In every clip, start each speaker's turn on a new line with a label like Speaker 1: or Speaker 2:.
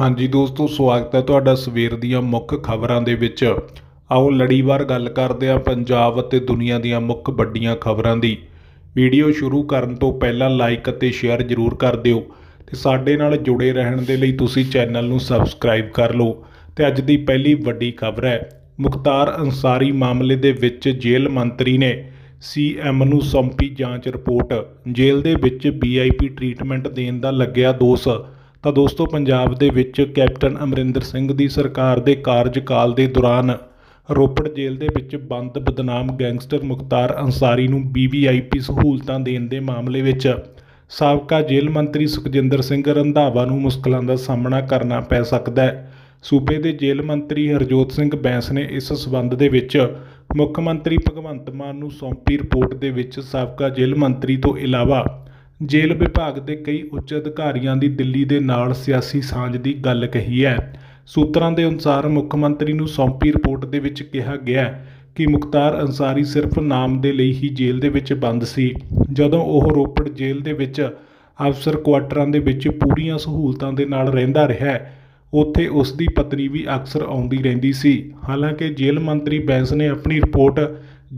Speaker 1: ਹਾਂਜੀ ਦੋਸਤੋ ਸਵਾਗਤ ਹੈ ਤੁਹਾਡਾ ਸਵੇਰ ਦੀਆਂ ਮੁੱਖ ਖਬਰਾਂ ਦੇ ਵਿੱਚ ਆਓ ਲੜੀਵਾਰ ਗੱਲ ਕਰਦੇ ਆ ਪੰਜਾਬ ਅਤੇ ਦੁਨੀਆ ਦੀਆਂ ਮੁੱਖ ਵੱਡੀਆਂ ਖਬਰਾਂ ਦੀ ਵੀਡੀਓ ਸ਼ੁਰੂ ਕਰਨ ਤੋਂ ਪਹਿਲਾਂ ਲਾਈਕ ਅਤੇ ਸ਼ੇਅਰ ਜ਼ਰੂਰ ਕਰ ਦਿਓ ਤੇ ਸਾਡੇ ਨਾਲ ਜੁੜੇ ਰਹਿਣ ਦੇ ਲਈ ਤੁਸੀਂ ਚੈਨਲ ਨੂੰ ਸਬਸਕ੍ਰਾਈਬ ਕਰ ਲਓ ਤੇ ਅੱਜ ਦੀ ਪਹਿਲੀ ਵੱਡੀ ਖਬਰ ਹੈ ਮੁਖਤਾਰ ਅੰਸਾਰੀ ਮਾਮਲੇ ਦੇ ਵਿੱਚ ਜੇਲ੍ਹ ਮੰਤਰੀ ਨੇ ਸੀਐਮ ਨੂੰ ਸੌਂਪੀ ਜਾਂਚ ਰਿਪੋਰਟ ਜੇਲ੍ਹ ਦੇ ਵਿੱਚ ਵੀਆਈਪੀ ਟ੍ਰੀਟਮੈਂਟ ਦੇਣ ਦਾ ਲੱਗਿਆ ਦੋਸ਼ ਤਾਂ ਦੋਸਤੋ ਪੰਜਾਬ ਦੇ ਵਿੱਚ ਕੈਪਟਨ ਅਮਰਿੰਦਰ ਸਿੰਘ ਦੀ ਸਰਕਾਰ ਦੇ ਕਾਰਜਕਾਲ ਦੇ ਦੌਰਾਨ ਰੋਪੜ ਜੇਲ੍ਹ ਦੇ ਵਿੱਚ ਬੰਦ ਬਦਨਾਮ ਗੈਂਗਸਟਰ ਮੁਖਤਾਰ ਅੰਸਾਰੀ ਨੂੰ ਬੀਵੀਆਈਪੀ ਸਹੂਲਤਾਂ ਦੇਣ ਦੇ ਮਾਮਲੇ ਵਿੱਚ ਸਾਬਕਾ ਜੇਲ੍ਹ ਮੰਤਰੀ ਸੁਖਜਿੰਦਰ ਸਿੰਘ ਰੰਧਾਵਾ ਨੂੰ ਮੁਸ਼ਕਲਾਂ ਦਾ ਸਾਹਮਣਾ ਕਰਨਾ ਪੈ ਸਕਦਾ ਹੈ ਸੂਬੇ ਦੇ ਜੇਲ੍ਹ ਮੰਤਰੀ ਹਰਜੋਤ ਸਿੰਘ ਬੈਂਸ ਨੇ ਇਸ ਸਬੰਧ ਦੇ ਵਿੱਚ ਮੁੱਖ ਮੰਤਰੀ ਭਗਵੰਤ ਮਾਨ ਨੂੰ ਸੌਂਪੀ ਰਿਪੋਰਟ ਦੇ ਵਿੱਚ ਸਾਬਕਾ ਜੇਲ੍ਹ ਮੰਤਰੀ ਤੋਂ ਇਲਾਵਾ ਜੇਲ੍ਹ ਵਿਭਾਗ ਦੇ ਕਈ ਉੱਚ ਅਧਿਕਾਰੀਆਂ ਦੀ ਦਿੱਲੀ ਦੇ ਨਾਲ ਸਿਆਸੀ ਸਾਂਝ ਦੀ ਗੱਲ ਕਹੀ ਹੈ ਸੂਤਰਾਂ ਦੇ ਅਨੁਸਾਰ ਮੁੱਖ ਮੰਤਰੀ ਨੂੰ ਸੌਂਪੀ ਰਿਪੋਰਟ ਦੇ ਵਿੱਚ ਕਿਹਾ ਗਿਆ ਕਿ ਮੁਖਤਾਰ ਅਨਸਾਰੀ ਸਿਰਫ ਨਾਮ ਦੇ ਲਈ ਹੀ ਜੇਲ੍ਹ ਦੇ ਵਿੱਚ ਬੰਦ ਸੀ ਜਦੋਂ ਉਹ ਰੋਪੜ ਜੇਲ੍ਹ ਦੇ ਵਿੱਚ ਅਫਸਰ ਕੁਆਟਰਾਂ ਦੇ ਵਿੱਚ ਪੂਰੀਆਂ ਸਹੂਲਤਾਂ ਦੇ ਨਾਲ ਰਹਿੰਦਾ ਰਿਹਾ ਉੱਥੇ ਉਸ ਦੀ ਪਤਨੀ ਵੀ ਅਕਸਰ ਆਉਂਦੀ ਰਹਿੰਦੀ ਸੀ ਹਾਲਾਂਕਿ ਜੇਲ੍ਹ ਮੰਤਰੀ ਬੈਂਸ ਨੇ ਆਪਣੀ ਰਿਪੋਰਟ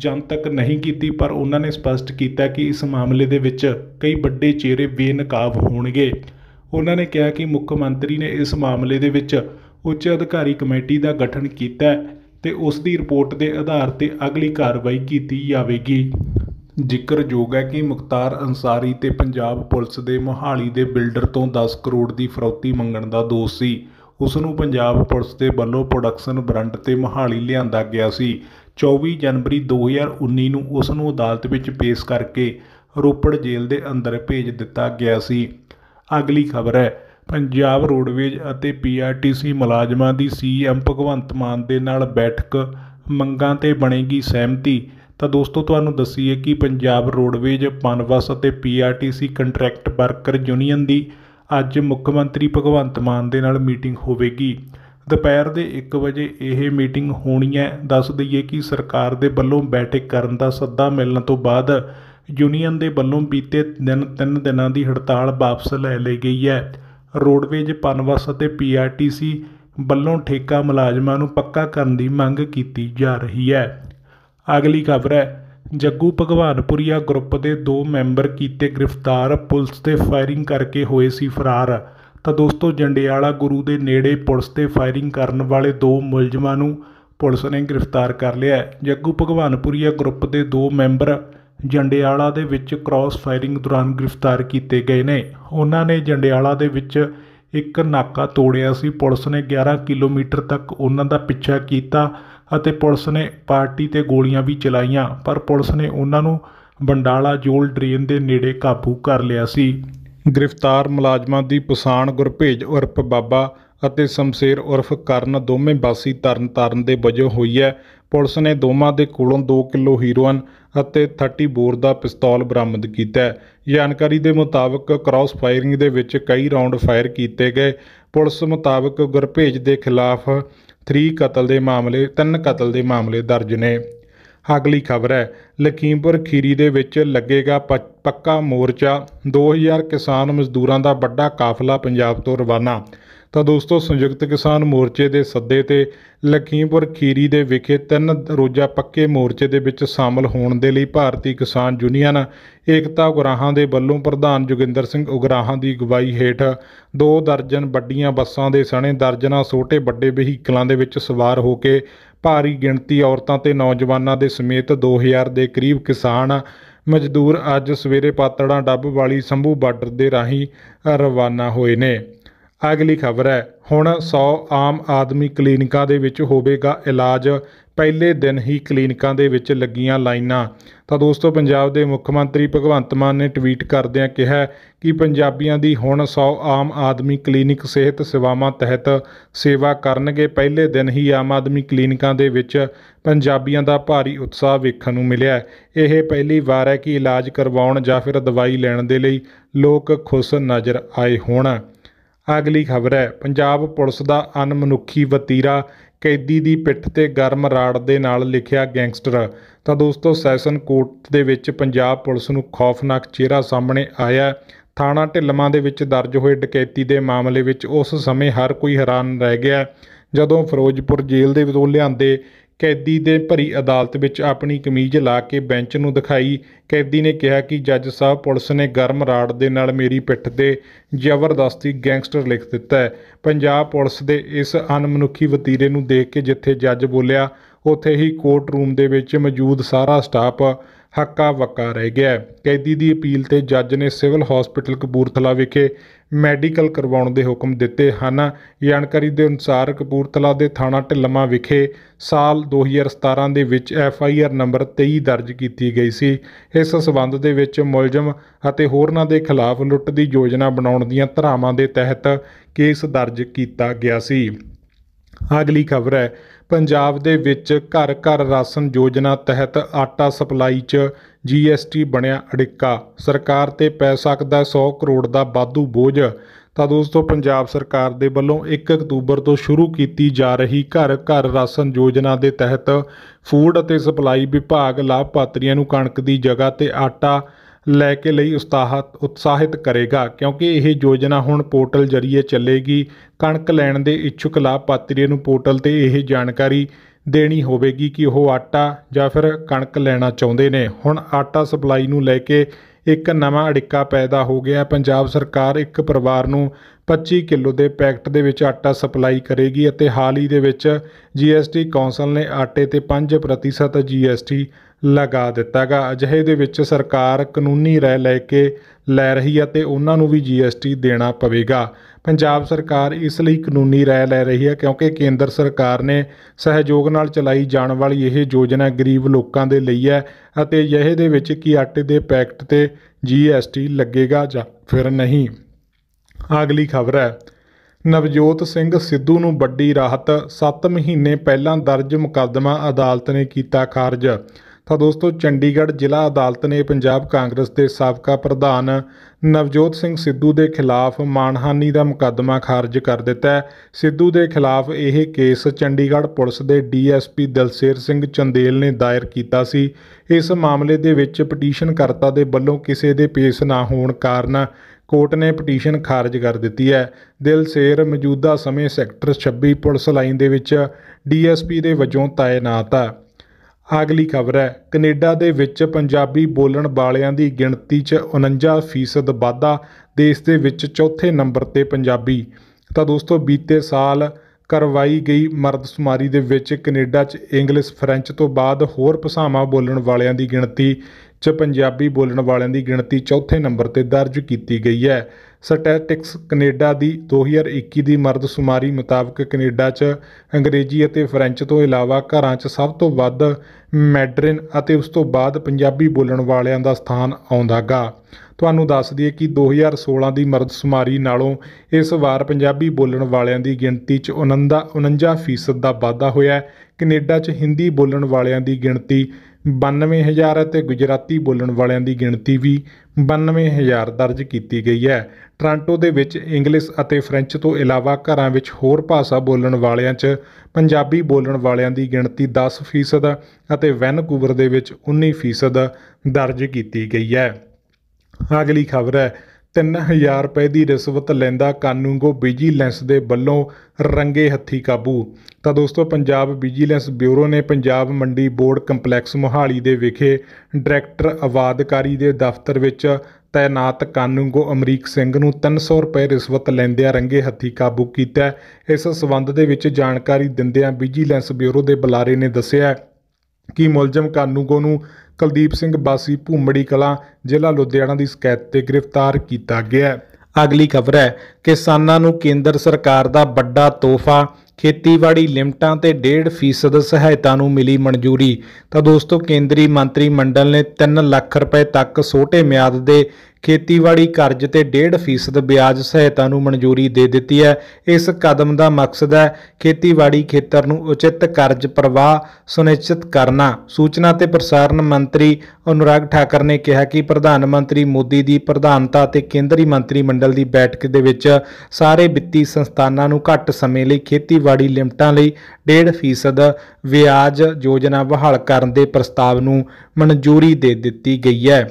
Speaker 1: ਜਨਤਕ ਨਹੀਂ ਕੀਤੀ ਪਰ ਉਹਨਾਂ ਨੇ ਸਪਸ਼ਟ ਕੀਤਾ ਕਿ ਇਸ ਮਾਮਲੇ ਦੇ ਵਿੱਚ ਕਈ ਵੱਡੇ ਚਿਹਰੇ ਬੇਨਕਾਬ ਹੋਣਗੇ ਉਹਨਾਂ ਨੇ ਕਿਹਾ ਕਿ ਮੁੱਖ ਮੰਤਰੀ ਨੇ ਇਸ ਮਾਮਲੇ ਦੇ ਵਿੱਚ ਉੱਚ ਅਧਿਕਾਰੀ ਕਮੇਟੀ ਦਾ ਗਠਨ ਕੀਤਾ ਤੇ ਉਸ ਦੀ ਰਿਪੋਰਟ ਦੇ ਆਧਾਰ ਤੇ ਅਗਲੀ ਕਾਰਵਾਈ ਕੀਤੀ ਜਾਵੇਗੀ ਜ਼ਿਕਰਯੋਗ ਹੈ ਕਿ ਮੁਖਤਾਰ ਅंसारी ਤੇ ਪੰਜਾਬ ਪੁਲਿਸ ਦੇ ਮੋਹਾਲੀ ਦੇ ਬਿਲਡਰ ਤੋਂ 10 ਕਰੋੜ ਦੀ ਫਰੌਤੀ ਮੰਗਣ ਦਾ ਦੋਸ਼ ਸੀ ਉਸ ਨੂੰ ਪੰਜਾਬ ਪੁਲਿਸ ਦੇ ਵੱਲੋਂ ਪ੍ਰੋਡਕਸ਼ਨ ਬ੍ਰਾਂਡ ਤੇ ਮੋਹਾਲੀ ਲਿਆਂਦਾ ਗਿਆ ਸੀ 24 ਜਨਵਰੀ 2019 ਨੂੰ ਉਸ ਨੂੰ ਅਦਾਲਤ ਵਿੱਚ ਪੇਸ਼ ਕਰਕੇ ਰੋਪੜ ਜੇਲ੍ਹ ਦੇ ਅੰਦਰ ਭੇਜ ਦਿੱਤਾ ਗਿਆ ਸੀ ਅਗਲੀ ਖਬਰ ਹੈ ਪੰਜਾਬ ਰੋਡਵੇਜ਼ ਅਤੇ ਪੀਆਰਟੀਸੀ ਮੁਲਾਜ਼ਮਾਂ ਦੀ ਸੀਐਮ ਭਗਵੰਤ ਮਾਨ ਦੇ ਨਾਲ ਬੈਠਕ ਮੰਗਾਂ ਤੇ ਬਣੇਗੀ ਸਹਿਮਤੀ ਤਾਂ ਦੋਸਤੋ ਤੁਹਾਨੂੰ ਦੱਸੀਏ ਕਿ ਪੰਜਾਬ ਰੋਡਵੇਜ਼ ਪਨਵਸ ਅਤੇ ਪੀਆਰਟੀਸੀ ਕੰਟਰੈਕਟ ਵਰਕਰ ਯੂਨੀਅਨ ਦੀ ਅੱਜ ਮੁੱਖ ਮੰਤਰੀ ਭਗਵੰਤ ਮਾਨ ਦੇ ਨਾਲ ਮੀਟਿੰਗ ਹੋਵੇਗੀ ਦੁਪਹਿਰ ਦੇ 1 ਵਜੇ ਇਹ ਮੀਟਿੰਗ ਹੋਣੀ ਹੈ ਦੱਸ ਦਈਏ ਕਿ ਸਰਕਾਰ ਦੇ ਵੱਲੋਂ ਬੈਠਕ ਕਰਨ ਦਾ ਸੱਦਾ ਮਿਲਣ ਤੋਂ ਬਾਅਦ ਯੂਨੀਅਨ ਦੇ ਵੱਲੋਂ ਬੀਤੇ ਦਿਨ 3 ਦਿਨਾਂ ਦੀ ਹੜਤਾਲ ਵਾਪਸ ਲੈ ਲਈ ਗਈ ਹੈ ਰੋਡਵੇਜ ਪਨਵਸ ਅਤੇ ਪੀਆਰਟੀਸੀ ਵੱਲੋਂ ਠੇਕਾ ਮੁਲਾਜ਼ਮਾਂ ਨੂੰ ਪੱਕਾ ਕਰਨ ਦੀ ਮੰਗ ਕੀਤੀ ਜਾ ਰਹੀ ਹੈ ਅਗਲੀ ਖਬਰ ਹੈ ਜੱਗੂ ਭਗਵਾਨਪੁਰੀਆ ਗਰੁੱਪ ਦੇ ਦੋ ਮੈਂਬਰ ਕੀਤੇ ਗ੍ਰਿਫਤਾਰ ਪੁਲਿਸ ਤੇ ਫਾਇਰਿੰਗ ਕਰਕੇ ਹੋਏ ਸੀ ਫਰਾਰ ਤਾਂ ਦੋਸਤੋ ਜੰਡਿਆਲਾ ਗੁਰੂ ਦੇ ਨੇੜੇ ਪੁਲਿਸ ਤੇ ਫਾਇਰਿੰਗ ਕਰਨ ਵਾਲੇ ਦੋ ਮੁਲਜ਼ਮਾਂ ਨੂੰ ਪੁਲਿਸ ਨੇ ਗ੍ਰਿਫਤਾਰ ਕਰ ਲਿਆ ਹੈ ਜੱਗੂ ਭਗਵਾਨਪੁਰੀਆ ਗਰੁੱਪ ਦੇ ਦੋ ਮੈਂਬਰ ਜੰਡਿਆਲਾ ਦੇ ਵਿੱਚ ਕ੍ਰਾਸ ਫਾਇਰਿੰਗ ਦੌਰਾਨ ਗ੍ਰਿਫਤਾਰ ਕੀਤੇ ਗਏ ਨੇ ਉਹਨਾਂ ਨੇ ਜੰਡਿਆਲਾ ਦੇ ਵਿੱਚ ਇੱਕ ਨਾਕਾ ਤੋੜਿਆ ਸੀ ਪੁਲਿਸ ਨੇ 11 ਕਿਲੋਮੀਟਰ ਤੱਕ ਉਹਨਾਂ ਦਾ ਪਿੱਛਾ ਕੀਤਾ ਅਤੇ ਪੁਲਿਸ ਨੇ ਪਾਰਟੀ ਤੇ ਗੋਲੀਆਂ ਵੀ ਚਲਾਈਆਂ ਪਰ ਪੁਲਿਸ ਨੇ ਉਹਨਾਂ ਨੂੰ ਬੰਡਾਲਾ ਜੋਲ ਡਰੇਨ ਦੇ ਨੇੜੇ ਕਾਬੂ ਕਰ ਲਿਆ ਸੀ ਗ੍ਰਿਫਤਾਰ ਮੁਲਾਜ਼ਮਾਂ ਦੀ ਪਛਾਣ ਗੁਰਭੇਜ ਉਰਫ ਬਾਬਾ ਅਤੇ ਸ਼ਮਸ਼ੇਰ ਉਰਫ ਕਰਨ ਦੋਵੇਂ ਵਾਸੀ ਤਰਨਤਾਰਨ ਦੇ ਵਜੋਂ ਹੋਈ ਹੈ ਪੁਲਿਸ ਨੇ ਦੋਵਾਂ ਦੇ ਕੋਲੋਂ 2 ਕਿਲੋ ਹੀਰੋਇਨ ਅਤੇ 30 ਬੋਰ ਦਾ ਪਿਸਤੌਲ ਬਰਾਮਦ ਕੀਤਾ ਹੈ ਜਾਣਕਾਰੀ ਦੇ ਮੁਤਾਬਕ ਕ੍ਰਾਸ ਫਾਇਰਿੰਗ ਦੇ ਵਿੱਚ ਕਈ ਰਾਉਂਡ ਫਾਇਰ ਕੀਤੇ ਗਏ ਪੁਲਿਸ ਮੁਤਾਬਕ ਗੁਰਭੇਜ ਦੇ ਖਿਲਾਫ 3 ਕਤਲ ਦੇ ਮਾਮਲੇ 3 ਕਤਲ ਦੇ ਮਾਮਲੇ ਦਰਜ ਨੇ ਅਗਲੀ ਖਬਰ ਹੈ ਲਕੀਮਪੁਰ ਖੀਰੀ ਦੇ ਵਿੱਚ ਲੱਗੇਗਾ ਪੱਕਾ ਮੋਰਚਾ 2000 ਕਿਸਾਨ ਮਜ਼ਦੂਰਾਂ ਦਾ ਵੱਡਾ ਕਾਫਲਾ ਪੰਜਾਬ ਤੋਂ ਰਵਾਨਾ ਤਾਂ ਦੋਸਤੋ ਸੰਯੁਕਤ ਕਿਸਾਨ ਮੋਰਚੇ ਦੇ ਸੱਦੇ ਤੇ ਲਖੀਮਪੁਰ ਖੀਰੀ ਦੇ ਵਿਖੇ ਤਿੰਨ ਰੋਜ਼ਾ ਪੱਕੇ ਮੋਰਚੇ ਦੇ ਵਿੱਚ ਸ਼ਾਮਲ ਹੋਣ ਦੇ ਲਈ ਭਾਰਤੀ ਕਿਸਾਨ ਯੂਨੀਅਨ ਏਕਤਾ ਉਗਰਾਹਾਂ ਦੇ ਵੱਲੋਂ ਪ੍ਰਧਾਨ ਜੁਗਿੰਦਰ ਸਿੰਘ ਉਗਰਾਹਾਂ ਦੀ ਅਗਵਾਈ ਹੇਠ ਦੋ ਦਰਜਨ ਵੱਡੀਆਂ ਬੱਸਾਂ ਦੇ ਸਣੇ ਦਰਜਨਾਂ ਛੋਟੇ ਵੱਡੇ ਵਹੀਕਲਾਂ ਦੇ ਵਿੱਚ ਸਵਾਰ ਹੋ ਕੇ ਭਾਰੀ ਗਿਣਤੀ ਔਰਤਾਂ ਤੇ ਨੌਜਵਾਨਾਂ ਦੇ ਸਮੇਤ 2000 ਦੇ ਕਰੀਬ ਕਿਸਾਨ ਮਜ਼ਦੂਰ ਅੱਜ ਸਵੇਰੇ ਪਾਤੜਾ ਡੱਬ ਵਾਲੀ ਸੰਭੂ ਬਾਰਡਰ ਦੇ ਰਾਹੀਂ ਰਵਾਨਾ ਹੋਏ ਨੇ ਅਗਲੀ ਖਬਰ ਹੈ ਹੁਣ 100 ਆਮ ਆਦਮੀ ਕਲੀਨਿਕਾਂ ਦੇ ਵਿੱਚ ਹੋਵੇਗਾ ਇਲਾਜ ਪਹਿਲੇ ਦਿਨ ਹੀ ਕਲੀਨਿਕਾਂ ਦੇ ਵਿੱਚ ਲੱਗੀਆਂ ਲਾਈਨਾਂ ਤਾਂ ਦੋਸਤੋ ਪੰਜਾਬ ਦੇ ਮੁੱਖ ਮੰਤਰੀ ਭਗਵੰਤ ਮਾਨ ਨੇ ਟਵੀਟ ਕਰਦਿਆਂ ਕਿਹਾ ਕਿ ਪੰਜਾਬੀਆਂ ਦੀ ਹੁਣ 100 ਆਮ ਆਦਮੀ ਕਲੀਨਿਕ ਸਿਹਤ ਸੇਵਾਵਾਂ ਤਹਿਤ ਸੇਵਾ ਕਰਨਗੇ ਪਹਿਲੇ ਦਿਨ ਹੀ ਆਮ ਆਦਮੀ ਕਲੀਨਿਕਾਂ ਦੇ ਵਿੱਚ ਪੰਜਾਬੀਆਂ ਦਾ ਭਾਰੀ ਉਤਸ਼ਾਹ ਵੇਖਣ ਨੂੰ ਮਿਲਿਆ ਇਹ ਪਹਿਲੀ ਵਾਰ ਹੈ ਕਿ ਇਲਾਜ ਕਰਵਾਉਣ ਜਾਂ ਫਿਰ ਦਵਾਈ ਲੈਣ ਦੇ ਲਈ ਲੋਕ ਖੁਸ਼ ਨਜ਼ਰ ਆਏ ਹੋਣ ਅਗਲੀ ਖਬਰ ਹੈ ਪੰਜਾਬ ਪੁਲਿਸ ਦਾ ਅਨਮਨੁੱਖੀ ਵਤੀਰਾ ਕੈਦੀ ਦੀ ਪਿੱਠ ਤੇ ਗਰਮ ਰਾੜ ਦੇ ਨਾਲ ਲਿਖਿਆ ਗੈਂਗਸਟਰ ਤਾਂ ਦੋਸਤੋ ਸੈਸ਼ਨ ਕੋਰਟ ਦੇ ਵਿੱਚ ਪੰਜਾਬ ਪੁਲਿਸ ਨੂੰ ਖੌਫਨਾਕ ਚਿਹਰਾ ਸਾਹਮਣੇ ਆਇਆ ਥਾਣਾ ਢਿੱਲਮਾਂ ਦੇ ਵਿੱਚ ਦਰਜ ਹੋਏ ਡਕੈਤੀ ਦੇ ਮਾਮਲੇ ਵਿੱਚ ਉਸ ਸਮੇਂ ਹਰ ਕੋਈ ਹੈਰਾਨ ਰਹਿ ਗਿਆ ਜਦੋਂ ਫਿਰੋਜ਼ਪੁਰ ਜੇਲ੍ਹ ਦੇ ਵਿੱਚੋਂ ਲਿਆਂਦੇ ਕੈਦੀ ਦੇ ਭਰੀ ਅਦਾਲਤ ਵਿੱਚ ਆਪਣੀ ਕਮੀਜ਼ ਲਾ ਕੇ ਬੈਂਚ ਨੂੰ ਦਿਖਾਈ ਕੈਦੀ ਨੇ ਕਿਹਾ ਕਿ ਜੱਜ ਸਾਹਿਬ ਪੁਲਿਸ ਨੇ ਗਰਮ ਰਾੜ ਦੇ ਨਾਲ ਮੇਰੀ ਪਿੱਠ ਤੇ ਜ਼ਬਰਦਸਤੀ ਗੈਂਗਸਟਰ ਲਿਖ ਦਿੱਤਾ ਹੈ ਪੰਜਾਬ ਪੁਲਿਸ ਦੇ ਇਸ ਅਨਮਨੁੱਖੀ ਵਤੀਰੇ ਨੂੰ ਦੇਖ ਕੇ ਜਿੱਥੇ ਜੱਜ ਬੋਲਿਆ ਉੱਥੇ ਹੀ ਕੋਰਟ ਰੂਮ ਦੇ ਵਿੱਚ ਮੌਜੂਦ ਸਾਰਾ ਸਟਾਫ ਹੱਕਾ ਵੱਕਾ ਰਹਿ ਗਿਆ ਕੈਦੀ ਦੀ ਅਪੀਲ ਤੇ ਜੱਜ ਨੇ ਸਿਵਲ ਹਸਪੀਟਲ ਕਪੂਰਥਲਾ ਵਿਖੇ ਮੈਡੀਕਲ ਕਰਵਾਉਣ ਦੇ ਹੁਕਮ ਦਿੱਤੇ ਹਨ ਜਾਣਕਾਰੀ ਦੇ ਅਨੁਸਾਰ ਕਪੂਰਥਲਾ ਦੇ ਥਾਣਾ ਢਿੱਲਮਾ ਵਿਖੇ ਸਾਲ 2017 ਦੇ ਵਿੱਚ ਐਫ ਆਈ ਆਰ ਨੰਬਰ 23 ਦਰਜ ਕੀਤੀ ਗਈ ਸੀ ਇਸ ਸਬੰਧ ਦੇ ਵਿੱਚ ਮੁਲਜ਼ਮ ਅਤੇ ਹੋਰਨਾਂ ਦੇ ਖਿਲਾਫ ਲੁੱਟ ਦੀ ਯੋਜਨਾ ਬਣਾਉਣ ਦੀਆਂ ਧਾਰਾਵਾਂ ਦੇ ਤਹਿਤ ਕੇਸ ਦਰਜ ਕੀਤਾ ਗਿਆ ਸੀ ਅਗਲੀ ਖਬਰ ਹੈ ਪੰਜਾਬ ਦੇ ਵਿੱਚ ਘਰ ਘਰ ਰਾਸ਼ਨ ਯੋਜਨਾ ਤਹਿਤ ਆਟਾ ਸਪਲਾਈ 'ਚ ਜੀਐਸਟੀ ਬਣਿਆ ਅੜਿੱਕਾ ਸਰਕਾਰ ਤੇ ਪੈ ਸਕਦਾ 100 ਕਰੋੜ ਦਾ ਬਾਧੂ ਬੋਝ ਤਾਂ ਦੋਸਤੋ ਪੰਜਾਬ ਸਰਕਾਰ ਦੇ ਵੱਲੋਂ 1 ਅਕਤੂਬਰ ਤੋਂ ਸ਼ੁਰੂ ਕੀਤੀ ਜਾ ਰਹੀ ਘਰ ਘਰ ਰਾਸ਼ਨ ਯੋਜਨਾ ਦੇ ਤਹਿਤ ਫੂਡ ਅਤੇ ਸਪਲਾਈ ਵਿਭਾਗ ਲਾਭਪਾਤਰੀਆਂ ਨੂੰ ਕਣਕ ਦੀ ਜਗ੍ਹਾ ਤੇ ਆਟਾ ਲੈ ਕੇ ਲਈ ਉਸਤਾਹਤ ਉਤਸ਼ਾਹਿਤ ਕਰੇਗਾ ਕਿਉਂਕਿ ਇਹ ਯੋਜਨਾ ਹੁਣ ਪੋਰਟਲ ਜ਼ਰੀਏ ਚੱਲੇਗੀ ਕਣਕ ਲੈਣ ਦੇ ਇੱਛੁਕ ਲਾਭਪਾਤਰੀਆਂ ਨੂੰ ਪੋਰਟਲ ਤੇ ਇਹ ਜਾਣਕਾਰੀ ਦੇਣੀ ਹੋਵੇਗੀ ਕਿ ਉਹ ਆਟਾ ਜਾਂ ਫਿਰ ਕਣਕ ਲੈਣਾ ਚਾਹੁੰਦੇ ਨੇ ਹੁਣ ਆਟਾ ਸਪਲਾਈ ਨੂੰ ਲੈ ਕੇ ਇੱਕ ਨਵਾਂ ਅੜਿੱਕਾ ਪੈਦਾ ਹੋ ਗਿਆ ਪੰਜਾਬ ਸਰਕਾਰ ਇੱਕ ਪਰਿਵਾਰ ਨੂੰ 25 ਕਿਲੋ ਦੇ ਪੈਕਟ ਦੇ ਵਿੱਚ ਆਟਾ ਸਪਲਾਈ ਕਰੇਗੀ ਅਤੇ ਹਾਲ ਹੀ ਦੇ ਵਿੱਚ ਜੀਐਸਟੀ ਕੌਂਸਲ ਨੇ ਆਟੇ ਤੇ 5% ਜੀਐਸਟੀ ਲਗਾ ਦਿੱਤਾਗਾ ਅਜਿਹੇ ਦੇ ਵਿੱਚ ਸਰਕਾਰ ਕਾਨੂੰਨੀ ਰਹਿ ਲੈ ਕੇ ਲੈ ਰਹੀ ਹੈ ਤੇ ਉਹਨਾਂ ਨੂੰ ਵੀ ਜੀਐਸਟੀ ਦੇਣਾ ਪਵੇਗਾ ਪੰਜਾਬ ਸਰਕਾਰ ਇਸ ਲਈ ਕਾਨੂੰਨੀ ਰਾਏ ਲੈ ਰਹੀ ਹੈ ਕਿਉਂਕਿ ਕੇਂਦਰ ਸਰਕਾਰ ਨੇ ਸਹਿਯੋਗ ਨਾਲ ਚਲਾਈ ਜਾਣ ਵਾਲੀ ਇਹ ਯੋਜਨਾ ਗਰੀਬ ਲੋਕਾਂ ਦੇ ਲਈ ਹੈ ਅਤੇ ਇਹ ਦੇ ਵਿੱਚ ਕੀ ਆਟੇ ਦੇ ਪੈਕਟ ਤੇ ਜੀਐਸਟੀ ਲੱਗੇਗਾ ਜਾਂ ਫਿਰ ਨਹੀਂ ਅਗਲੀ ਖਬਰ ਹੈ ਨਵਜੋਤ ਸਿੰਘ ਸਿੱਧੂ ਨੂੰ ਵੱਡੀ ਰਾਹਤ 7 ਮਹੀਨੇ ਪਹਿਲਾਂ ਦਰਜ ਮੁਕੱਦਮਾ ਅਦਾਲਤ ਨੇ ਕੀਤਾ ਖਾਰਜ ਤਾਂ ਦੋਸਤੋ ਚੰਡੀਗੜ੍ਹ ਜ਼ਿਲ੍ਹਾ ਅਦਾਲਤ ਨੇ ਪੰਜਾਬ ਕਾਂਗਰਸ ਦੇ ਸਾਬਕਾ ਪ੍ਰਧਾਨ ਨਵਜੋਤ ਸਿੰਘ ਸਿੱਧੂ ਦੇ ਖਿਲਾਫ ਮਾਨਹਾਨੀ ਦਾ ਮੁਕੱਦਮਾ ਖਾਰਜ ਕਰ ਦਿੱਤਾ ਹੈ ਸਿੱਧੂ ਦੇ ਖਿਲਾਫ ਇਹ ਕੇਸ ਚੰਡੀਗੜ੍ਹ ਪੁਲਿਸ ਦੇ ਡੀਐਸਪੀ ਦਲਸੇਰ ਸਿੰਘ ਚੰਦੇਲ ਨੇ ਦਾਇਰ ਕੀਤਾ ਸੀ ਇਸ ਮਾਮਲੇ ਦੇ ਵਿੱਚ ਪਟੀਸ਼ਨ ਕਰਤਾ ਦੇ ਵੱਲੋਂ ਕਿਸੇ ਦੇ ਪੇਸ਼ ਨਾ ਹੋਣ ਕਾਰਨ ਕੋਰਟ ਨੇ ਪਟੀਸ਼ਨ ਖਾਰਜ ਕਰ ਦਿੱਤੀ ਹੈ ਦਿਲਸੇਰ ਮੌਜੂਦਾ ਸਮੇਂ ਸੈਕਟਰ 26 ਪੁਲਿਸ ਲਾਈਨ ਦੇ ਵਿੱਚ ਡੀਐਸਪੀ ਦੇ ਵਜੋਂ ਤਾਇਨਾਤ ਹੈ ਅਗਲੀ ਖਬਰ ਹੈ ਕੈਨੇਡਾ ਦੇ ਵਿੱਚ ਪੰਜਾਬੀ ਬੋਲਣ ਵਾਲਿਆਂ ਦੀ ਗਿਣਤੀ 'ਚ 49% ਵਾਧਾ ਦੇਸ਼ ਦੇ ਵਿੱਚ ਚੌਥੇ ਨੰਬਰ ਤੇ ਪੰਜਾਬੀ ਤਾਂ ਦੋਸਤੋ ਬੀਤੇ ਸਾਲ ਕਰਵਾਈ ਗਈ ਮਰਦ ਸਮਾਰੀ ਦੇ ਵਿੱਚ ਕੈਨੇਡਾ 'ਚ ਇੰਗਲਿਸ਼ ਫ੍ਰੈਂਚ ਤੋਂ ਬਾਅਦ ਹੋਰ ਭਾਸ਼ਾਵਾਂ ਬੋਲਣ ਵਾਲਿਆਂ ਦੀ ਗਿਣਤੀ 'ਚ ਪੰਜਾਬੀ ਬੋਲਣ ਵਾਲਿਆਂ ਦੀ ਗਿਣਤੀ ਚੌਥੇ ਨੰਬਰ ਤੇ ਦਰਜ ਕੀਤੀ ਗਈ ਹੈ ਸਟੈਟਿਕਸ ਕੈਨੇਡਾ ਦੀ 2021 ਦੀ ਮਰਦ ਸੁਮਾਰੀ ਮੁਤਾਬਕ ਕੈਨੇਡਾ 'ਚ ਅੰਗਰੇਜ਼ੀ ਅਤੇ ਫ੍ਰੈਂਚ ਤੋਂ ਇਲਾਵਾ ਘਰਾਂ 'ਚ ਸਭ ਤੋਂ ਵੱਧ ਮੈਡਰਿਨ ਅਤੇ ਉਸ ਤੋਂ ਬਾਅਦ ਪੰਜਾਬੀ ਬੋਲਣ ਵਾਲਿਆਂ ਦਾ ਸਥਾਨ ਆਉਂਦਾਗਾ ਤੁਹਾਨੂੰ ਦੱਸ ਦਈਏ ਕਿ 2016 ਦੀ ਮਰਦ ਸੁਮਾਰੀ ਨਾਲੋਂ ਇਸ ਵਾਰ ਪੰਜਾਬੀ ਬੋਲਣ ਵਾਲਿਆਂ ਦੀ ਗਿਣਤੀ 'ਚ 49% ਦਾ ਵਾਧਾ ਹੋਇਆ ਹੈ ਕੈਨੇਡਾ 'ਚ ਹਿੰਦੀ ਬੋਲਣ ਵਾਲਿਆਂ ਦੀ ਗਿਣਤੀ 92000 ਅਤੇ ਗੁਜਰਾਤੀ ਬੋਲਣ ਵਾਲਿਆਂ ਦੀ ਗਿਣਤੀ ਵੀ 92000 ਦਰਜ ਕੀਤੀ ਗਈ ਹੈ ਟ੍ਰਾਂਟੋ ਦੇ ਵਿੱਚ ਇੰਗਲਿਸ਼ ਅਤੇ ਫ੍ਰੈਂਚ ਤੋਂ ਇਲਾਵਾ ਘਰਾਂ ਵਿੱਚ ਹੋਰ ਭਾਸ਼ਾ ਬੋਲਣ ਵਾਲਿਆਂ 'ਚ ਪੰਜਾਬੀ ਬੋਲਣ ਵਾਲਿਆਂ ਦੀ ਗਿਣਤੀ 10% ਅਤੇ ਵੈਨਕੂਵਰ ਦੇ ਵਿੱਚ 19% ਦਰਜ ਕੀਤੀ ਗਈ ਹੈ ਅਗਲੀ ਖਬਰ ਹੈ 3000 ਰੁਪਏ ਦੀ ਰਿਸ਼ਵਤ ਲੈਂਦਾ ਕਾਨੂੰਗੋ ਵਿਜੀਲੈਂਸ ਦੇ ਵੱਲੋਂ ਰੰਗੇ ਹੱਥੀ ਕਾਬੂ ਤਾਂ ਦੋਸਤੋ ਪੰਜਾਬ ਵਿਜੀਲੈਂਸ ਬਿਊਰੋ ਨੇ ਪੰਜਾਬ ਮੰਡੀ ਬੋਰਡ ਕੰਪਲੈਕਸ ਮੁਹਾਲੀ ਦੇ ਵਿਖੇ ਡਾਇਰੈਕਟਰ ਆਵਾਦਕਾਰੀ ਦੇ ਦਫ਼ਤਰ ਵਿੱਚ ਤਾਇਨਾਤ ਕਾਨੂੰਗੋ ਅਮਰੀਕ ਸਿੰਘ ਨੂੰ 300 ਰੁਪਏ ਰਿਸ਼ਵਤ ਲੈਂਦਿਆਂ ਰੰਗੇ ਹੱਥੀ ਕਾਬੂ ਕੀਤਾ ਇਸ ਸਬੰਧ ਦੇ ਵਿੱਚ ਜਾਣਕਾਰੀ ਦਿੰਦਿਆਂ ਵਿਜੀਲੈਂਸ ਬਿਊਰੋ ਦੇ ਬੁਲਾਰੇ ਨੇ ਦੱਸਿਆ ਕਿ ਮੁਲਜ਼ਮ ਕਾਨੂੰਗੋ ਨੂੰ ਕੁਲਦੀਪ ਸਿੰਘ ਬਾਸੀ ਭੂਮੜੀ ਕਲਾ ਜ਼ਿਲ੍ਹਾ ਲੁਧਿਆਣਾ ਦੀ ਸ਼ਿਕਾਇਤ ਤੇ ਗ੍ਰਿਫਤਾਰ ਕੀਤਾ ਗਿਆ ਹੈ ਅਗਲੀ ਖਬਰ ਹੈ ਕਿਸਾਨਾਂ ਨੂੰ ਕੇਂਦਰ ਸਰਕਾਰ ਦਾ ਵੱਡਾ ਤੋਹਫਾ ਖੇਤੀਬਾੜੀ ਲਿਮਟਾਂ ਤੇ 1.5% ਸਹਾਇਤਾ ਨੂੰ ਮਿਲੀ ਮਨਜ਼ੂਰੀ ਤਾਂ ਦੋਸਤੋ ਕੇਂਦਰੀ ਮੰਤਰੀ ਮੰਡਲ ਨੇ 3 ਲੱਖ ਰੁਪਏ ਤੱਕ ਛੋਟੇ ਮਿਆਦ ਦੇ ਖੇਤੀਬਾੜੀ ਕਰਜ਼ ਤੇ 1.5% ਵਿਆਜ ਸਹਾਇਤਾ ਨੂੰ ਮਨਜ਼ੂਰੀ ਦੇ ਦਿੱਤੀ ਹੈ ਇਸ ਕਦਮ ਦਾ ਮਕਸਦ ਹੈ ਖੇਤੀਬਾੜੀ ਖੇਤਰ ਨੂੰ ਉਚਿਤ ਕਰਜ਼ ਪ੍ਰਵਾਹ ਸੁਨਿਸ਼ਚਿਤ ਕਰਨਾ ਸੂਚਨਾ ਤੇ ਪ੍ਰਸਾਰਣ ਮੰਤਰੀ ਅਨੁਰਾਗ ਠਾਕਰ ਨੇ ਕਿਹਾ ਕਿ ਪ੍ਰਧਾਨ ਮੰਤਰੀ ਮੋਦੀ ਦੀ ਪ੍ਰਧਾਨਤਾ ਤੇ ਕੇਂਦਰੀ ਮੰਤਰੀ ਮੰਡਲ ਦੀ ਬੈਠਕ ਦੇ ਵਿੱਚ ਸਾਰੇ ਵਿੱਤੀ ਸੰਸਥਾਨਾਂ ਨੂੰ ਘੱਟ ਸਮੇਂ ਲਈ ਖੇਤੀਬਾੜੀ ਲਿਮਟਾਂ ਲਈ 1.5% ਵਿਆਜ ਯੋਜਨਾ ਬਹਾਲ ਕਰਨ ਦੇ ਪ੍ਰਸਤਾਵ ਨੂੰ ਮਨਜ਼ੂਰੀ ਦੇ ਦਿੱਤੀ ਗਈ ਹੈ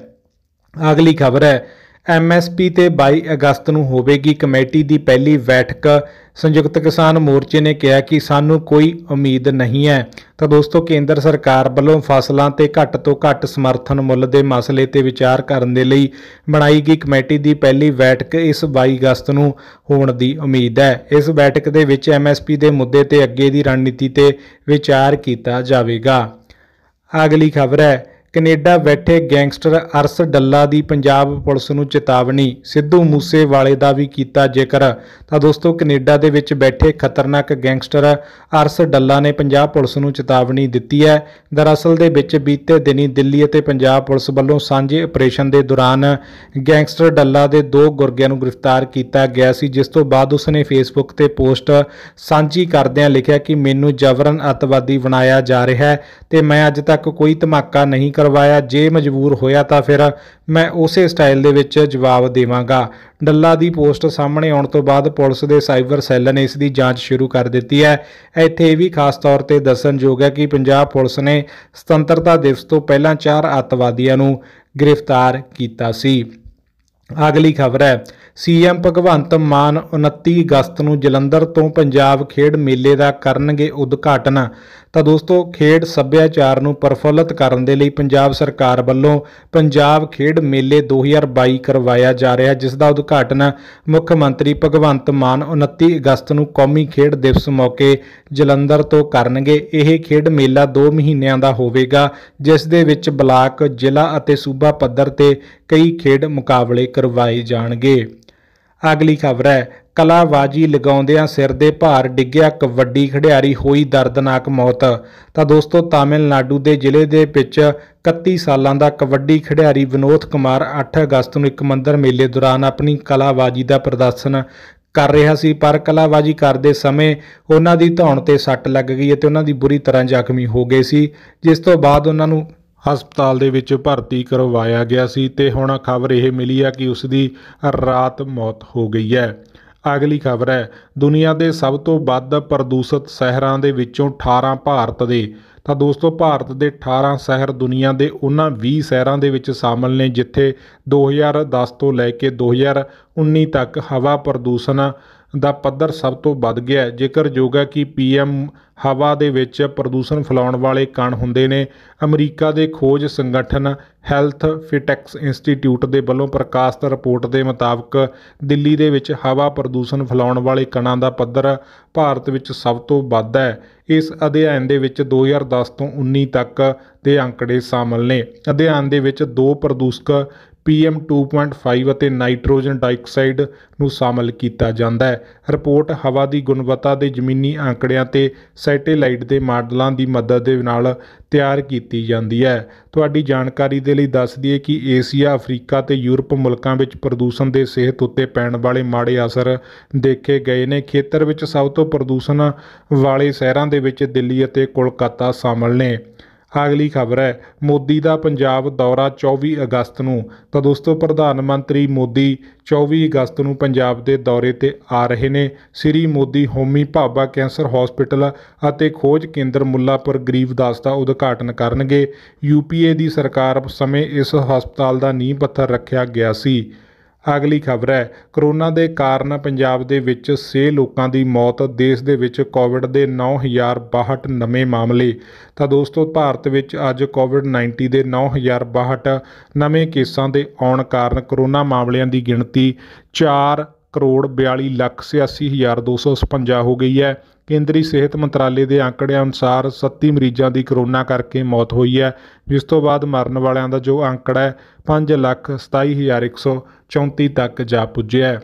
Speaker 1: ਅਗਲੀ ਖਬਰ ਹੈ ਐਮਐਸਪੀ ਤੇ 22 ਅਗਸਤ ਨੂੰ ਹੋਵੇਗੀ ਕਮੇਟੀ ਦੀ ਪਹਿਲੀ ਬੈਠਕ ਸੰਯੁਕਤ ਕਿਸਾਨ ਮੋਰਚੇ ਨੇ ਕਿਹਾ ਕਿ ਸਾਨੂੰ ਕੋਈ ਉਮੀਦ ਨਹੀਂ ਹੈ ਤਾਂ ਦੋਸਤੋ ਕੇਂਦਰ ਸਰਕਾਰ ਵੱਲੋਂ ਫਸਲਾਂ ਤੇ ਘੱਟ ਤੋਂ ਘੱਟ ਸਮਰਥਨ ਮੁੱਲ ਦੇ ਮਸਲੇ ਤੇ ਵਿਚਾਰ ਕਰਨ ਦੇ ਲਈ ਬਣਾਈ ਗਈ ਕਮੇਟੀ ਦੀ ਪਹਿਲੀ ਬੈਠਕ ਇਸ 22 ਅਗਸਤ ਨੂੰ ਹੋਣ ਦੀ ਉਮੀਦ ਹੈ ਇਸ ਬੈਠਕ ਦੇ ਵਿੱਚ ਐਮਐਸਪੀ ਦੇ ਮੁੱਦੇ ਤੇ ਅੱਗੇ ਦੀ ਰਣਨੀਤੀ ਤੇ ਵਿਚਾਰ ਕੀਤਾ ਜਾਵੇਗਾ ਅਗਲੀ ਖਬਰ ਹੈ ਕੈਨੇਡਾ ਬੈਠੇ ਗੈਂਗਸਟਰ ਅਰਸ ਡੱਲਾ ਦੀ ਪੰਜਾਬ ਪੁਲਿਸ ਨੂੰ ਚੇਤਾਵਨੀ ਸਿੱਧੂ ਮੂਸੇਵਾਲੇ ਦਾ ਵੀ ਕੀਤਾ ਜ਼ਿਕਰ ਤਾਂ ਦੋਸਤੋ ਕੈਨੇਡਾ ਦੇ ਵਿੱਚ ਬੈਠੇ ਖਤਰਨਾਕ ਗੈਂਗਸਟਰ ਅਰਸ ਡੱਲਾ ਨੇ ਪੰਜਾਬ ਪੁਲਿਸ ਨੂੰ ਚੇਤਾਵਨੀ ਦਿੱਤੀ ਹੈ ਦਰਅਸਲ ਦੇ ਵਿੱਚ ਬੀਤੇ ਦਿਨੀ ਦਿੱਲੀ ਅਤੇ ਪੰਜਾਬ ਪੁਲਿਸ ਵੱਲੋਂ ਸਾਂਝੇ ਆਪਰੇਸ਼ਨ ਦੇ ਦੌਰਾਨ ਗੈਂਗਸਟਰ ਡੱਲਾ ਦੇ ਦੋ ਗੁਰਗਿਆਂ ਨੂੰ ਗ੍ਰਿਫਤਾਰ ਕੀਤਾ ਗਿਆ ਸੀ ਜਿਸ ਤੋਂ ਬਾਅਦ ਉਸਨੇ ਫੇਸਬੁੱਕ ਤੇ ਪੋਸਟ ਸਾਂਝੀ ਕਰਦਿਆਂ ਲਿਖਿਆ ਕਿ ਮੈਨੂੰ ਜਬਰਨ ਅਤਵਾਦੀ ਬਣਾਇਆ ਜਾ ਰਿਹਾ ਹੈ ਤੇ ਮੈਂ ਅੱਜ ਤੱਕ ਕੋਈ ਧਮਾਕਾ ਨਹੀਂ ਕਰਵਾਇਆ ਜੇ ਮਜਬੂਰ ਹੋਇਆ ਤਾਂ ਫਿਰ ਮੈਂ ਉਸੇ ਸਟਾਈਲ ਦੇ ਵਿੱਚ ਜਵਾਬ ਦੇਵਾਂਗਾ ਡੱਲਾ ਦੀ ਪੋਸਟ ਸਾਹਮਣੇ ਆਉਣ ਤੋਂ ਬਾਅਦ ਪੁਲਿਸ ਦੇ ਸਾਈਬਰ ਸੈੱਲ ਨੇ ਇਸ ਦੀ ਜਾਂਚ ਸ਼ੁਰੂ ਕਰ ਦਿੱਤੀ ਹੈ ਇੱਥੇ ਇਹ ਵੀ ਖਾਸ ਤੌਰ ਤੇ ਦੱਸਣਯੋਗ ਹੈ ਕਿ ਪੰਜਾਬ ਪੁਲਿਸ ਨੇ ਸੁਤੰਤਰਤਾ ਦਿਵਸ ਤੋਂ ਪਹਿਲਾਂ ਚਾਰ ਅੱਤਵਾਦੀਆਂ ਨੂੰ ਗ੍ਰਿਫਤਾਰ ਕੀਤਾ ਸੀ ਅਗਲੀ ਖਬਰ ਹੈ ਸੀਐਮ ਭਗਵੰਤ ਮਾਨ 29 ਅਗਸਤ ਨੂੰ ਜਲੰਧਰ ਤੋਂ ਪੰਜਾਬ ਖੇਡ ਮੇਲੇ ਦਾ ਕਰਨਗੇ ਉਦਘਾਟਨ ਤਾਂ ਦੋਸਤੋ ਖੇਡ ਸੱਭਿਆਚਾਰ ਨੂੰ ਪਰਫੁੱਲਤ ਕਰਨ ਦੇ ਲਈ ਪੰਜਾਬ ਸਰਕਾਰ ਵੱਲੋਂ ਪੰਜਾਬ ਖੇਡ ਮੇਲੇ 2022 ਕਰਵਾਇਆ ਜਾ ਰਿਹਾ ਜਿਸ ਦਾ ਉਦਘਾਟਨ ਮੁੱਖ ਮੰਤਰੀ ਭਗਵੰਤ ਮਾਨ 29 ਅਗਸਤ ਨੂੰ ਕੌਮੀ ਖੇਡ ਦਿਵਸ ਮੌਕੇ ਜਲੰਧਰ ਤੋਂ ਕਰਨਗੇ ਇਹ ਖੇਡ ਮੇਲਾ 2 ਮਹੀਨਿਆਂ ਦਾ ਹੋਵੇਗਾ ਜਿਸ ਦੇ ਵਿੱਚ ਬਲਾਕ ਜ਼ਿਲ੍ਹਾ ਅਤੇ ਸੂਬਾ ਪੱਧਰ ਤੇ ਕਈ ਖੇਡ ਮੁਕਾਬਲੇ ਕਰਵਾਏ ਜਾਣਗੇ ਅਗਲੀ ਖਬਰ ਹੈ ਕਲਾਵਾਜੀ ਲਗਾਉਂਦਿਆਂ ਸਿਰ ਦੇ ਭਾਰ ਡਿੱਗਿਆ ਕਬੱਡੀ ਖਿਡਾਰੀ ਹੋਈ ਦਰਦਨਾਕ ਮੌਤ ਤਾਂ ਦੋਸਤੋ ਤਾਮਿਲਨਾਡੂ ਦੇ ਜ਼ਿਲ੍ਹੇ ਦੇ ਵਿੱਚ 31 ਸਾਲਾਂ ਦਾ ਕਬੱਡੀ ਖਿਡਾਰੀ ਵਿਨੋਦ ਕੁਮਾਰ 8 ਅਗਸਤ ਨੂੰ ਇੱਕ ਮੰਦਰ ਮੇਲੇ ਦੌਰਾਨ ਆਪਣੀ ਕਲਾਵਾਜੀ ਦਾ ਪ੍ਰਦਰਸ਼ਨ ਕਰ ਰਿਹਾ ਸੀ ਪਰ ਕਲਾਬਾਜੀ ਕਰਦੇ ਸਮੇਂ ਉਹਨਾਂ ਦੀ ਧੌਣ ਤੇ ਸੱਟ ਲੱਗ ਗਈ ਅਤੇ ਉਹਨਾਂ ਦੀ ਬੁਰੀ ਤਰ੍ਹਾਂ ਜ਼ਖਮੀ ਹੋ ਗਏ ਸੀ ਜਿਸ ਤੋਂ ਬਾਅਦ ਉਹਨਾਂ ਨੂੰ ਹਸਪਤਾਲ ਦੇ ਵਿੱਚ ਭਰਤੀ ਕਰਵਾਇਆ ਗਿਆ ਸੀ ਤੇ ਹੁਣ ਖਬਰ ਇਹ ਮਿਲੀ ਆ ਕਿ ਉਸ ਦੀ ਰਾਤ ਮੌਤ ਹੋ ਗਈ ਹੈ ਅਗਲੀ ਖਬਰ ਹੈ ਦੁਨੀਆ ਦੇ ਸਭ ਤੋਂ ਵੱਧ ਪ੍ਰਦੂਸ਼ਿਤ ਸ਼ਹਿਰਾਂ ਦੇ ਵਿੱਚੋਂ 18 ਭਾਰਤ ਦੇ ਤਾਂ ਦੋਸਤੋ ਭਾਰਤ ਦੇ 18 ਸ਼ਹਿਰ ਦੁਨੀਆ ਦੇ ਉਹਨਾਂ 20 ਸ਼ਹਿਰਾਂ ਦੇ ਵਿੱਚ ਸ਼ਾਮਲ ਨੇ ਜਿੱਥੇ 2010 ਤੋਂ ਲੈ ਕੇ 2019 ਤੱਕ ਹਵਾ ਪ੍ਰਦੂਸ਼ਣ ਦਾ ਪੱਧਰ ਸਭ ਤੋਂ ਵੱਧ ਗਿਆ ਜੇਕਰ ਜੋਗਾ ਕਿ ਪੀਐਮ ਹਵਾ ਦੇ ਵਿੱਚ ਪ੍ਰਦੂਸ਼ਣ ਫੈਲਾਉਣ ਵਾਲੇ ਕਣ ਹੁੰਦੇ ਨੇ ਅਮਰੀਕਾ ਦੇ ਖੋਜ ਸੰਗਠਨ ਹੈਲਥ ਫਿਟੈਕਸ ਇੰਸਟੀਚਿਊਟ ਦੇ ਵੱਲੋਂ ਪ੍ਰਕਾਸ਼ਿਤ ਰਿਪੋਰਟ ਦੇ ਮੁਤਾਬਕ ਦਿੱਲੀ ਦੇ ਵਿੱਚ ਹਵਾ ਪ੍ਰਦੂਸ਼ਣ ਫੈਲਾਉਣ ਵਾਲੇ ਕਣਾਂ ਦਾ ਪੱਧਰ ਭਾਰਤ ਵਿੱਚ ਸਭ ਤੋਂ ਵੱਧ ਹੈ ਇਸ ਅਧਿਐਨ ਦੇ ਵਿੱਚ 2010 ਤੋਂ 19 ਤੱਕ ਦੇ ਅੰਕੜੇ ਸ਼ਾਮਲ ਨੇ ਅਧਿਐਨ ਦੇ ਵਿੱਚ ਦੋ ਪ੍ਰਦੂਸ਼ਕ PM 2.5 ਅਤੇ ਨਾਈਟ੍ਰੋਜਨ ਡਾਈਆਕਸਾਈਡ ਨੂੰ ਸ਼ਾਮਲ ਕੀਤਾ ਜਾਂਦਾ ਹੈ ਰਿਪੋਰਟ ਹਵਾ ਦੀ ਗੁਣਵੱਤਾ ਦੇ ਜ਼ਮੀਨੀ ਅੰਕੜਿਆਂ ਤੇ ਸੈਟੇਲਾਈਟ ਦੇ ਮਾਡਲਾਂ ਦੀ ਮਦਦ ਦੇ ਨਾਲ ਤਿਆਰ ਕੀਤੀ ਜਾਂਦੀ ਹੈ ਤੁਹਾਡੀ ਜਾਣਕਾਰੀ ਦੇ ਲਈ ਦੱਸ ਦਈਏ ਕਿ ਏਸ਼ੀਆ ਅਫਰੀਕਾ ਤੇ ਯੂਰਪ ਮੁਲਕਾਂ ਵਿੱਚ ਪ੍ਰਦੂਸ਼ਣ ਦੇ ਸਿਹਤ ਉੱਤੇ ਪੈਣ ਵਾਲੇ ਮਾੜੇ ਅਸਰ ਦੇਖੇ ਗਏ ਨੇ ਖੇਤਰ ਵਿੱਚ ਸਭ ਤੋਂ ਪ੍ਰਦੂਸ਼ਣ ਵਾਲੇ ਸ਼ਹਿਰਾਂ ਦੇ ਵਿੱਚ ਦਿੱਲੀ ਅਤੇ ਕੋਲਕਾਤਾ ਸ਼ਾਮਲ ਨੇ ਅਗਲੀ ਖਬਰ ਹੈ ਮੋਦੀ ਦਾ ਪੰਜਾਬ ਦੌਰਾ 24 ਅਗਸਤ ਨੂੰ ਤਾਂ ਦੋਸਤੋ ਪ੍ਰਧਾਨ ਮੰਤਰੀ ਮੋਦੀ 24 ਅਗਸਤ ਨੂੰ ਪੰਜਾਬ ਦੇ ਦੌਰੇ ਤੇ ਆ ਰਹੇ ਨੇ ਸ੍ਰੀ ਮੋਦੀ ਹੋਮੀ ਭਾਬਾ ਕੈਂਸਰ ਹਸਪੀਟਲ ਅਤੇ ਖੋਜ ਕੇਂਦਰ ਮੁੱਲਾਪੁਰ ਗਰੀਬਦਾਸ ਦਾ ਉਦਘਾਟਨ ਕਰਨਗੇ ਯੂਪੀਏ ਦੀ ਸਰਕਾਰ ਸਮੇਂ ਇਸ ਹਸਪਤਾਲ ਦਾ ਨੀਂਹ ਪੱਥਰ ਰੱਖਿਆ ਗਿਆ ਸੀ ਅਗਲੀ ਖਬਰ ਹੈ ਕਰੋਨਾ ਦੇ ਕਾਰਨ ਪੰਜਾਬ ਦੇ ਵਿੱਚ 6 ਲੋਕਾਂ ਦੀ ਮੌਤ ਦੇਸ਼ ਦੇ ਵਿੱਚ ਕੋਵਿਡ ਦੇ 9062 ਨਵੇਂ ਮਾਮਲੇ ਤਾਂ ਦੋਸਤੋ ਭਾਰਤ ਵਿੱਚ ਅੱਜ ਕੋਵਿਡ-19 ਦੇ 9062 ਨਵੇਂ ਕੇਸਾਂ ਦੇ ਆਉਣ ਕਾਰਨ ਕਰੋਨਾ ਮਾਮਲਿਆਂ ਦੀ ਗਿਣਤੀ 4 ਕਰੋੜ 42 ਲੱਖ 86255 ਹੋ ਗਈ ਹੈ ਕੇਂਦਰੀ ਸਿਹਤ ਮੰਤਰਾਲੇ ਦੇ ਅੰਕੜਿਆਂ ਅਨੁਸਾਰ 37 ਮਰੀਜ਼ਾਂ ਦੀ ਕਰੋਨਾ ਕਰਕੇ ਮੌਤ ਹੋਈ ਹੈ ਜਿਸ ਤੋਂ ਬਾਅਦ ਮਰਨ ਵਾਲਿਆਂ ਦਾ ਜੋ ਅੰਕੜਾ ਹੈ 527134 ਤੱਕ ਜਾ ਪੁੱਜਿਆ ਹੈ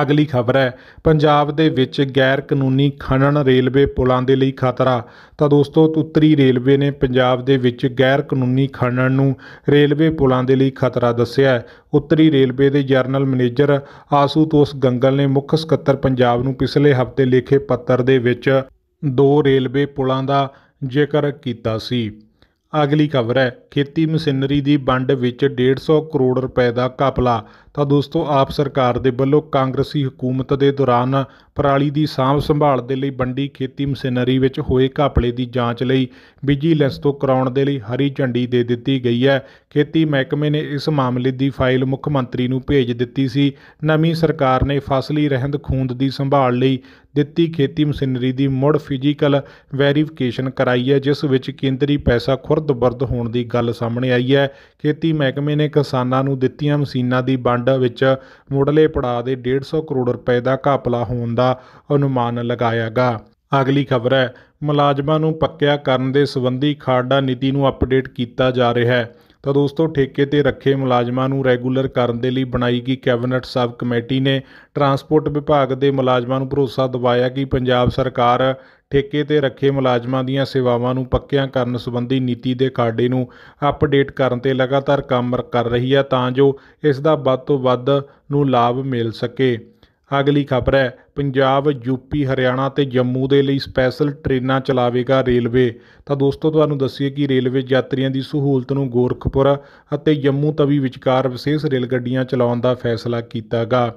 Speaker 1: ਅਗਲੀ ਖਬਰ ਹੈ ਪੰਜਾਬ ਦੇ ਵਿੱਚ ਗੈਰ ਕਾਨੂੰਨੀ ਖਣਨ ਰੇਲਵੇ ਪੁਲਾਂ ਦੇ ਲਈ ਖਤਰਾ ਤਾਂ ਦੋਸਤੋ ਉੱਤਰੀ ਰੇਲਵੇ ਨੇ ਪੰਜਾਬ ਦੇ ਵਿੱਚ ਗੈਰ ਕਾਨੂੰਨੀ ਖਣਨ ਨੂੰ ਰੇਲਵੇ ਪੁਲਾਂ ਦੇ ਲਈ ਖਤਰਾ ਦੱਸਿਆ ਹੈ ਉੱਤਰੀ ਰੇਲਵੇ ਦੇ ਜਨਰਲ ਮੈਨੇਜਰ ਆਸੂਤੋਸ਼ ਗੰਗਲ ਨੇ ਮੁੱਖ ਸਕੱਤਰ ਪੰਜਾਬ ਨੂੰ ਪਿਛਲੇ ਹਫ਼ਤੇ ਲਿਖੇ ਪੱਤਰ ਦੇ ਵਿੱਚ ਦੋ ਰੇਲਵੇ ਪੁਲਾਂ ਦਾ ਜ਼ਿਕਰ ਕੀਤਾ ਸੀ ਅਗਲੀ ਖਬਰ ਹੈ ਖੇਤੀ ਮਸ਼ੀਨਰੀ ਦੀ ਵੰਡ ਵਿੱਚ 150 ਕਰੋੜ ਰੁਪਏ ਦਾ ਘਪਲਾ ਤਾਂ ਦੋਸਤੋ ਆਪ ਸਰਕਾਰ ਦੇ ਵੱਲੋਂ ਕਾਂਗਰਸੀ ਹਕੂਮਤ ਦੇ ਦੌਰਾਨ ਪਰਾਲੀ ਦੀ ਸਾਂਭ ਸੰਭਾਲ ਦੇ ਲਈ ਵੰਡੀ ਖੇਤੀ ਮਸ਼ੀਨਰੀ ਵਿੱਚ ਹੋਏ ਘਪਲੇ ਦੀ ਜਾਂਚ ਲਈ ਵਿਜੀਲੈਂਸ ਤੋਂ ਕਰਾਉਣ ਦੇ ਲਈ ਹਰੀ ਝੰਡੀ ਦੇ ਦਿੱਤੀ ਗਈ ਹੈ ਖੇਤੀ ਮਹਿਕਮੇ ਨੇ ਇਸ ਮਾਮਲੇ ਦੀ ਫਾਈਲ ਮੁੱਖ ਮੰਤਰੀ ਨੂੰ ਭੇਜ ਦਿੱਤੀ ਸੀ ਨਵੀਂ ਸਰਕਾਰ ਨੇ ਫਸਲੀ ਰਹਿੰਦ ਖੂੰਦ ਦੀ ਸੰਭਾਲ ਲਈ ਦਿੱਤੀ ਖੇਤੀ ਮਸ਼ੀਨਰੀ ਦੀ ਮੁੜ ਫਿਜ਼ੀਕਲ ਵੈਰੀਫਿਕੇਸ਼ਨ ਕਰਾਈ ਹੈ ਜਿਸ ਵਿੱਚ ਕੇਂਦਰੀ ਪੈਸਾ ਖੁਰਦ-ਬਰਦ ਹੋਣ ਦੀ ਗੱਲ ਸਾਹਮਣੇ ਆਈ ਹੈ ਖੇਤੀ ਮਹਿਕਮੇ ਨੇ ਕਿਸਾਨਾਂ ਨੂੰ ਦਿੱਤੀਆਂ ਮਸ਼ੀਨਾਂ ਦੀ ਵੰਡ ਵਿੱਚ ਮੁੱਢਲੇ ਪੜਾਅ ਦੇ 150 ਕਰੋੜ ਰੁਪਏ ਦਾ ਘਾਪਲਾ ਹੋਣ ਦਾ ਅਨੁਮਾਨ ਲਗਾਇਆਗਾ ਅਗਲੀ ਖਬਰ ਹੈ ਮੁਲਾਜ਼ਮਾਂ ਨੂੰ ਪੱਕਿਆ ਕਰਨ ਦੇ ਸੰਬੰਧੀ ਖਾੜਾ ਨੀਤੀ ਨੂੰ ਅਪਡੇਟ ਕੀਤਾ ਜਾ ਰਿਹਾ ਹੈ ਤਾਂ ਦੋਸਤੋ ਠੇਕੇ ਤੇ ਰੱਖੇ ਮੁਲਾਜ਼ਮਾਂ ਨੂੰ ਰੈਗੂਲਰ ਕਰਨ ਦੇ ਲਈ ਬਣਾਈ ਗਈ ਕੈਬਨਿਟ ਸਬ ਕਮੇਟੀ ਨੇ ਟਰਾਂਸਪੋਰਟ ਵਿਭਾਗ ਦੇ ਮੁਲਾਜ਼ਮਾਂ ਨੂੰ ਭਰੋਸਾ ਦਿਵਾਇਆ ਕਿ ਪੰਜਾਬ ਸਰਕਾਰ ਠੇਕੇ ਤੇ ਰੱਖੇ ਮੁਲਾਜ਼ਮਾਂ ਦੀਆਂ ਸੇਵਾਵਾਂ ਨੂੰ ਪੱਕਿਆਂ ਕਰਨ ਸੰਬੰਧੀ ਨੀਤੀ ਦੇ ਖਾੜੇ ਨੂੰ ਅਪਡੇਟ ਕਰਨ ਤੇ ਲਗਾਤਾਰ ਕੰਮ ਕਰ ਰਹੀ ਹੈ ਤਾਂ ਜੋ ਇਸ ਦਾ ਵੱਧ ਤੋਂ ਵੱਧ ਨੂੰ ਲਾਭ ਮਿਲ ਸਕੇ ਅਗਲੀ ਖਬਰ ਹੈ ਪੰਜਾਬ ਯੂਪੀ ਹਰਿਆਣਾ ਤੇ ਜੰਮੂ ਦੇ ਲਈ ਸਪੈਸ਼ਲ ਟ੍ਰੇਨਾਂ ਚਲਾਵੇਗਾ ਰੇਲਵੇ ਤਾਂ ਦੋਸਤੋ ਤੁਹਾਨੂੰ ਦੱਸੀਏ ਕਿ ਰੇਲਵੇ ਯਾਤਰੀਆਂ ਦੀ ਸਹੂਲਤ ਨੂੰ ਗੋਰਖਪੁਰ ਅਤੇ ਜੰਮੂ ਤਵੀ ਵਿਚਕਾਰ ਵਿਸ਼ੇਸ਼ ਰੇਲ ਗੱਡੀਆਂ ਚਲਾਉਣ ਦਾ ਫੈਸਲਾ ਕੀਤਾਗਾ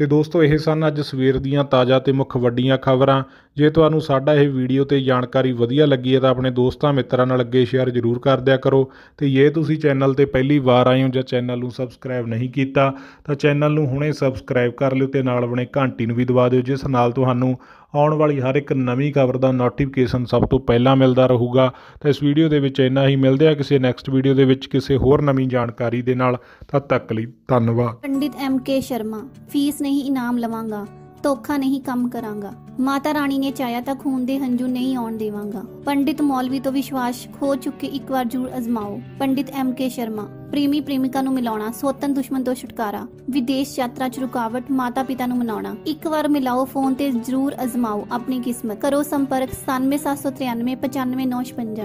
Speaker 1: ਤੇ ਦੋਸਤੋ ਇਹ ਸਨ ਅੱਜ ਸਵੇਰ ਦੀਆਂ ਤਾਜ਼ਾ ਤੇ ਮੁੱਖ ਵੱਡੀਆਂ ਖਬਰਾਂ ਜੇ ਤੁਹਾਨੂੰ ਸਾਡਾ ਇਹ ਵੀਡੀਓ ਤੇ ਜਾਣਕਾਰੀ ਵਧੀਆ ਲੱਗੀ ਹੈ ਤਾਂ ਆਪਣੇ ਦੋਸਤਾਂ ਮਿੱਤਰਾਂ ਨਾਲ ਅੱਗੇ ਸ਼ੇਅਰ ਜ਼ਰੂਰ ਕਰ ਦਿਆ ਕਰੋ ਤੇ ਜੇ ਤੁਸੀਂ ਚੈਨਲ ਤੇ ਪਹਿਲੀ ਵਾਰ ਆਏ ਹੋ ਜਾਂ ਚੈਨਲ ਨੂੰ ਸਬਸਕ੍ਰਾਈਬ ਨਹੀਂ ਕੀਤਾ ਤਾਂ ਚੈਨਲ ਨੂੰ ਹੁਣੇ ਸਬਸਕ੍ਰਾਈਬ ਕਰ ਲਿਓ ਤੇ ਨਾਲ ਬਣੇ ਘੰਟੀ ਨੂੰ ਵੀ ਦਬਾ ਦਿਓ ਜਿਸ ਨਾਲ ਤੁਹਾਨੂੰ ਆਉਣ ਵਾਲੀ ਹਰ ਇੱਕ ਨਵੀਂ ਖਬਰ ਦਾ ਨੋਟੀਫਿਕੇਸ਼ਨ ਸਭ ਤੋਂ ਪਹਿਲਾਂ ਮਿਲਦਾ ਰਹੂਗਾ ਤਾਂ ਇਸ ਵੀਡੀਓ ਦੇ ਵਿੱਚ ਇੰਨਾ ਹੀ ਮਿਲਦੇ ਆ ਕਿਸੇ ਨੈਕਸਟ ਵੀਡੀਓ ਦੇ ਵਿੱਚ ਕਿਸੇ ਹੋਰ ਨਵੀਂ ਜਾਣਕਾਰੀ ਦੇ ਨਾਲ ਤਦ ਤੱਕ ਲਈ ਧੰਨਵਾਦ Pandit M K Sharma fee ਨਹੀਂ ਇਨਾਮ ਲਵਾਂਗਾ ਤੋਖਾ ਨਹੀਂ ਕੰਮ ਕਰਾਂਗਾ ਮਾਤਾ ਰਾਣੀ ਨੇ ਚਾਇਆ ਤਾਂ ਖੂਨ ਦੇ ਹੰਝੂ ਨਹੀਂ ਆਉਣ ਦੇਵਾਂਗਾ ਪੰਡਿਤ ਮੌਲਵੀ ਤੋਂ ਵਿਸ਼ਵਾਸ ਖੋ ਚੁੱਕੇ ਇੱਕ ਵਾਰ ਜੂਰ ਅਜ਼ਮਾਓ ਪੰਡਿਤ ਐਮ ਕੇ ਸ਼ਰਮਾ ਪ੍ਰੇਮੀ ਪ੍ਰੇਮਿਕਾ ਨੂੰ ਮਿਲਾਉਣਾ ਸੋਤਨ ਦੁਸ਼ਮਣ ਤੋਂ ਛੁਟਕਾਰਾ ਵਿਦੇਸ਼ ਯਾਤਰਾ 'ਚ ਰੁਕਾਵਟ ਮਾਤਾ ਪਿਤਾ ਨੂੰ ਮਨਾਉਣਾ ਇੱਕ ਵਾਰ ਮਿਲਾਓ ਫੋਨ ਤੇ ਜ਼ਰੂਰ ਅਜ਼ਮਾਓ ਆਪਣੀ ਕਿਸਮਤ ਕਰੋ ਸੰਪਰਕ 9773